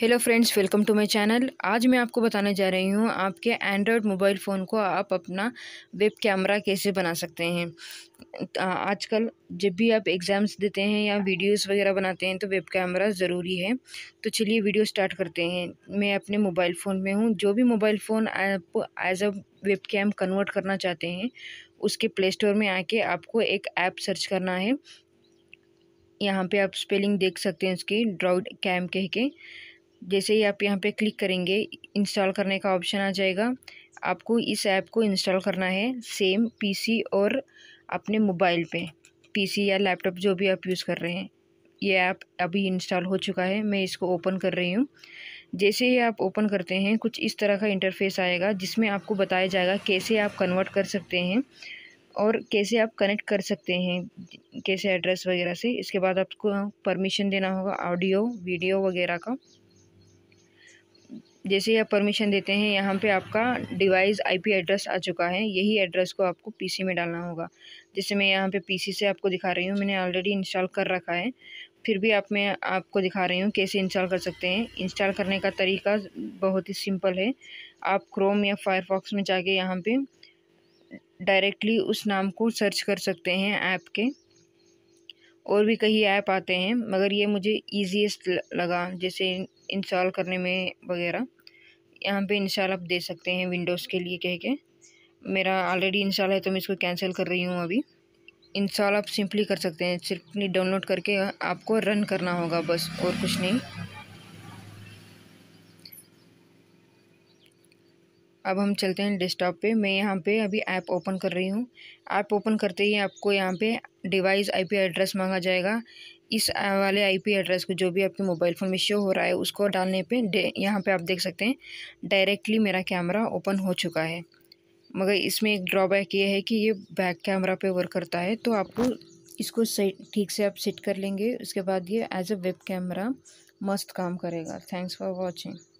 hello friends welcome to my channel आज मैं आपको बताने जा रही हूँ आपके एंड्रॉयड मोबाइल फ़ोन को आप अपना वेब कैमरा कैसे बना सकते हैं आजकल जब भी आप एग्ज़ाम्स देते हैं या वीडियोस वगैरह बनाते हैं तो वेब कैमरा ज़रूरी है तो चलिए वीडियो स्टार्ट करते हैं मैं अपने मोबाइल फ़ोन में हूँ जो भी मोबाइल फ़ोन आप as a web cam convert करना चाहते हैं उसके प्ले स्टोर में आके आपको एक ऐप सर्च करना है यहाँ पर आप स्पेलिंग देख सकते हैं उसकी ड्राउड कैम कह के जैसे ही आप यहाँ पे क्लिक करेंगे इंस्टॉल करने का ऑप्शन आ जाएगा आपको इस ऐप को इंस्टॉल करना है सेम पीसी और अपने मोबाइल पे पीसी या लैपटॉप जो भी आप यूज़ कर रहे हैं ये ऐप अभी इंस्टॉल हो चुका है मैं इसको ओपन कर रही हूँ जैसे ही आप ओपन करते हैं कुछ इस तरह का इंटरफेस आएगा जिसमें आपको बताया जाएगा कैसे आप कन्वर्ट कर सकते हैं और कैसे आप कनेक्ट कर सकते हैं कैसे एड्रेस वगैरह से इसके बाद आपको परमिशन देना होगा ऑडियो वीडियो वगैरह का जैसे ही आप परमिशन देते हैं यहाँ पे आपका डिवाइस आईपी एड्रेस आ चुका है यही एड्रेस को आपको पीसी में डालना होगा जैसे मैं यहाँ पे पीसी से आपको दिखा रही हूँ मैंने ऑलरेडी इंस्टॉल कर रखा है फिर भी आप मैं आपको दिखा रही हूँ कैसे इंस्टॉल कर सकते हैं इंस्टॉल करने का तरीका बहुत ही सिंपल है आप क्रोम या फायरफॉक्स में जाके यहाँ पर डायरेक्टली उस नाम को सर्च कर सकते हैं ऐप के और भी कई ऐप आते हैं मगर ये मुझे ईजीएसट लगा जैसे इंस्टॉल करने में वगैरह यहाँ पे इंस्टॉल आप दे सकते हैं विंडोज़ के लिए कह के मेरा ऑलरेडी इंस्टॉल है तो मैं इसको कैंसिल कर रही हूँ अभी इंस्टॉल आप सिंपली कर सकते हैं नहीं डाउनलोड करके आपको रन करना होगा बस और कुछ नहीं अब हम चलते हैं डेस्कटॉप पे मैं यहाँ पे अभी ऐप ओपन कर रही हूँ ऐप ओपन करते ही आपको यहाँ पे डिवाइस आईपी एड्रेस मांगा जाएगा इस वाले आईपी एड्रेस को जो भी आपके मोबाइल फ़ोन में शो हो रहा है उसको डालने पे यहाँ पे आप देख सकते हैं डायरेक्टली मेरा कैमरा ओपन हो चुका है मगर इसमें एक ड्रॉबैक ये है कि ये बैक कैमरा पे वर्क करता है तो आपको इसको ठीक से आप सेट कर लेंगे उसके बाद ये एज अ वेब कैमरा मस्त काम करेगा थैंक्स फॉर वॉचिंग